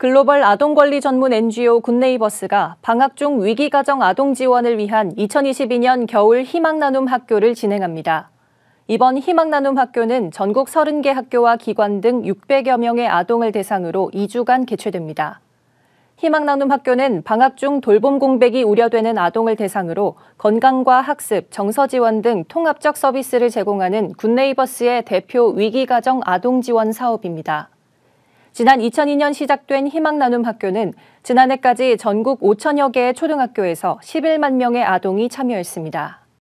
글로벌 아동권리 전문 NGO 굿네이버스가 방학 중 위기가정 아동 지원을 위한 2022년 겨울 희망나눔 학교를 진행합니다. 이번 희망나눔 학교는 전국 30개 학교와 기관 등 600여 명의 아동을 대상으로 2주간 개최됩니다. 희망나눔 학교는 방학 중 돌봄 공백이 우려되는 아동을 대상으로 건강과 학습, 정서 지원 등 통합적 서비스를 제공하는 굿네이버스의 대표 위기가정 아동 지원 사업입니다. 지난 2002년 시작된 희망 나눔 학교는 지난해까지 전국 5천여 개의 초등학교에서 11만 명의 아동이 참여했습니다.